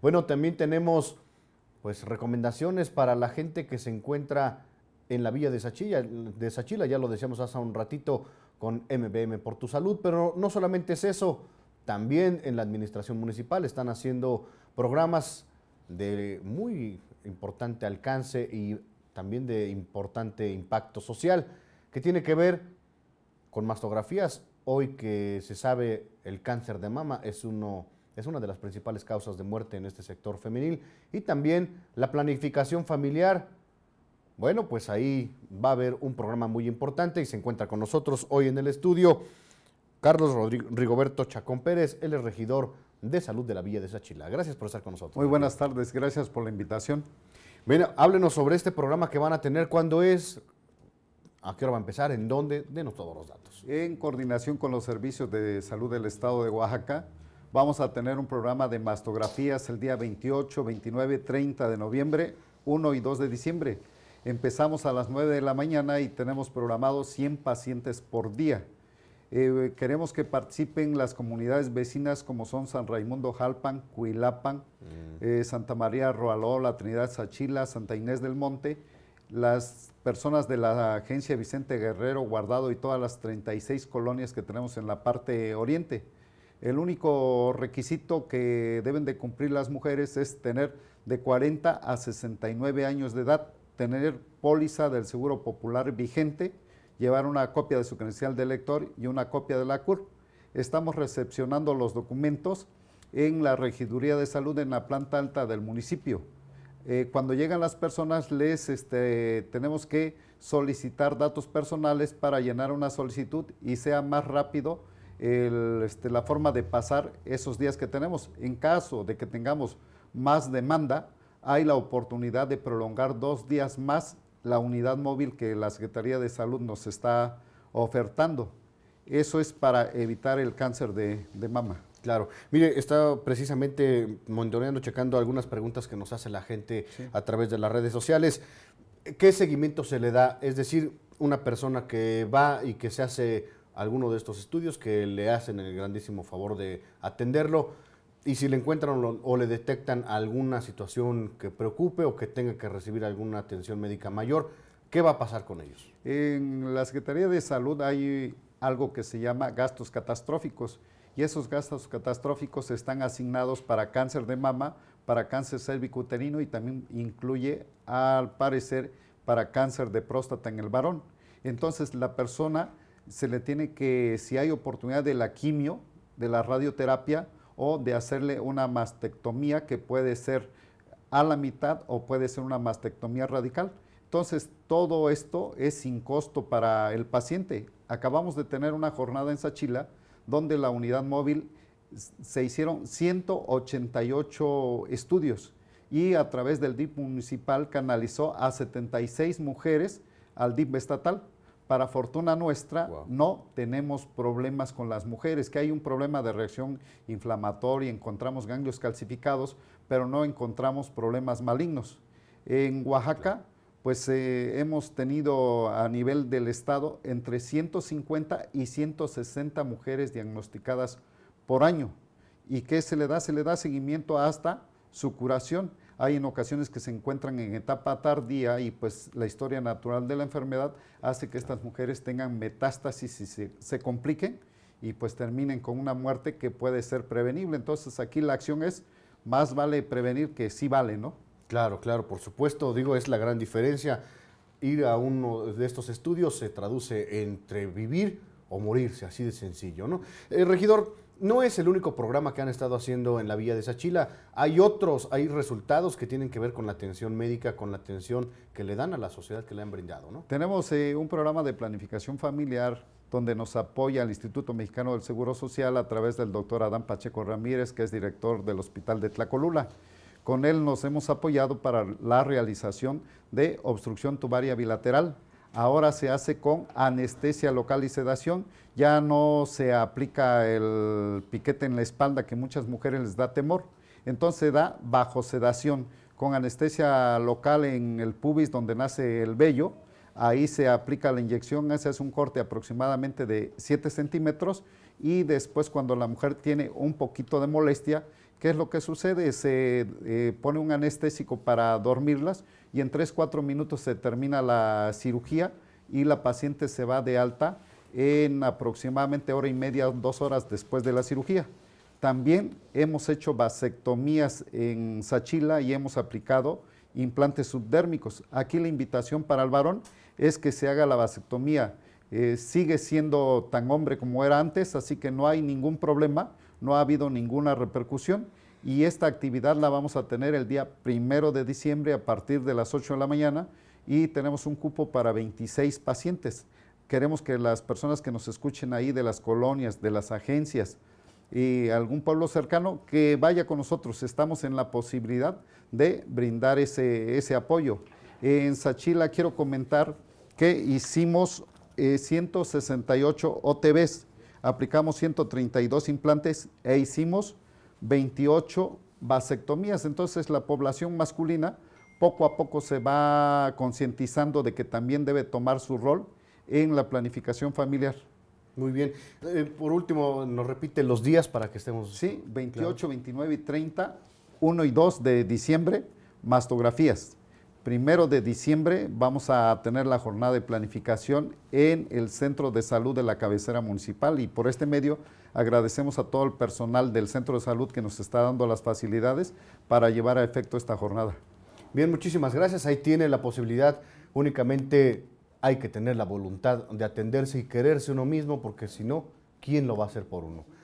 Bueno, también tenemos pues recomendaciones para la gente que se encuentra en la villa de Sachila, de Sachila, ya lo decíamos hace un ratito con MBM por tu salud, pero no solamente es eso, también en la administración municipal están haciendo programas de muy importante alcance y también de importante impacto social, que tiene que ver con mastografías. Hoy que se sabe el cáncer de mama es uno es una de las principales causas de muerte en este sector femenil. Y también la planificación familiar. Bueno, pues ahí va a haber un programa muy importante y se encuentra con nosotros hoy en el estudio Carlos Rigoberto Chacón Pérez, el es regidor de salud de la Villa de Sachila. Gracias por estar con nosotros. Muy buenas tardes, gracias por la invitación. Bueno, háblenos sobre este programa que van a tener, cuándo es, a qué hora va a empezar, en dónde, denos todos los datos. En coordinación con los servicios de salud del Estado de Oaxaca, Vamos a tener un programa de mastografías el día 28, 29, 30 de noviembre, 1 y 2 de diciembre. Empezamos a las 9 de la mañana y tenemos programados 100 pacientes por día. Eh, queremos que participen las comunidades vecinas como son San Raimundo Jalpan, Cuilapan, mm. eh, Santa María Roaló, La Trinidad Sachila, Santa Inés del Monte, las personas de la agencia Vicente Guerrero Guardado y todas las 36 colonias que tenemos en la parte oriente. El único requisito que deben de cumplir las mujeres es tener de 40 a 69 años de edad, tener póliza del Seguro Popular vigente, llevar una copia de su credencial de elector y una copia de la CUR. Estamos recepcionando los documentos en la Regiduría de Salud en la planta alta del municipio. Eh, cuando llegan las personas les este, tenemos que solicitar datos personales para llenar una solicitud y sea más rápido este, la forma de pasar esos días que tenemos. En caso de que tengamos más demanda, hay la oportunidad de prolongar dos días más la unidad móvil que la Secretaría de Salud nos está ofertando. Eso es para evitar el cáncer de, mama. Claro. Mire, estaba precisamente monitoreando, checando algunas preguntas que nos hace la gente a través de las redes sociales. ¿Qué seguimiento se le da? Es decir, una persona que va y que se hace alguno de estos estudios que le hacen el grandísimo favor de atenderlo y si le encuentran o le detectan alguna situación que preocupe o que tenga que recibir alguna atención médica mayor, ¿qué va a pasar con ellos? En la Secretaría de Salud hay algo que se llama gastos catastróficos y esos gastos catastróficos están asignados para cáncer de mama, para cáncer uterino y también incluye, al parecer, para cáncer de próstata en el varón. Entonces, la persona se le tiene que, si hay oportunidad de la quimio, de la radioterapia o de hacerle una mastectomía que puede ser a la mitad o puede ser una mastectomía radical. Entonces, todo esto es sin costo para el paciente. Acabamos de tener una jornada en Sachila donde la unidad móvil se hicieron 188 estudios y a través del DIP municipal canalizó a 76 mujeres al DIP estatal para fortuna nuestra, no tenemos problemas con las mujeres, que hay un problema de reacción inflamatoria, encontramos ganglios calcificados, pero no encontramos problemas malignos. En Oaxaca, pues eh, hemos tenido a nivel del estado entre 150 y 160 mujeres diagnosticadas por año. ¿Y qué se le da? Se le da seguimiento hasta su curación. Hay en ocasiones que se encuentran en etapa tardía y pues la historia natural de la enfermedad hace que estas mujeres tengan metástasis y se, compliquen y pues terminen con una muerte que puede ser prevenible. Entonces aquí la acción es, más vale prevenir que sí vale, ¿no? Claro, claro, por supuesto, digo, es la gran diferencia. Ir a uno de estos estudios se traduce entre vivir o morirse, así de sencillo, ¿no? El eh, regidor, no es el único programa que han estado haciendo en la Villa de Sachila. Hay otros, hay resultados que tienen que ver con la atención médica, con la atención que le dan a la sociedad que le han brindado, ¿no? Tenemos eh, un programa de planificación familiar donde nos apoya el Instituto Mexicano del Seguro Social a través del doctor Adán Pacheco Ramírez, que es director del Hospital de Tlacolula. Con él nos hemos apoyado para la realización de obstrucción tubaria bilateral, ahora se hace con anestesia local y sedación. Ya no se aplica el piquete en la espalda que muchas mujeres les da temor. Entonces se da bajo sedación, con anestesia local en el pubis donde nace el vello. Ahí se aplica la inyección, se hace un corte aproximadamente de 7 centímetros y después cuando la mujer tiene un poquito de molestia, ¿Qué es lo que sucede? Se eh, pone un anestésico para dormirlas y en 3-4 minutos se termina la cirugía y la paciente se va de alta en aproximadamente hora y media, dos horas después de la cirugía. También hemos hecho vasectomías en Sachila y hemos aplicado implantes subdérmicos. Aquí la invitación para el varón es que se haga la vasectomía eh, sigue siendo tan hombre como era antes, así que no hay ningún problema, no ha habido ninguna repercusión y esta actividad la vamos a tener el día primero de diciembre a partir de las 8 de la mañana y tenemos un cupo para 26 pacientes. Queremos que las personas que nos escuchen ahí de las colonias, de las agencias y algún pueblo cercano que vaya con nosotros. Estamos en la posibilidad de brindar ese, ese apoyo. En Sachila quiero comentar que hicimos 168 eh, OTBs, aplicamos 132 implantes e hicimos 28 vasectomías. Entonces la población masculina poco a poco se va concientizando de que también debe tomar su rol en la planificación familiar. Muy bien. Eh, por último, nos repite los días para que estemos. Sí, 28, 29 y 30, 1 y 2 de diciembre, mastografías. Primero de diciembre vamos a tener la jornada de planificación en el Centro de Salud de la Cabecera Municipal y por este medio agradecemos a todo el personal del Centro de Salud que nos está dando las facilidades para llevar a efecto esta jornada. Bien, muchísimas gracias. Ahí tiene la posibilidad, únicamente hay que tener la voluntad de atenderse y quererse uno mismo porque si no, ¿quién lo va a hacer por uno?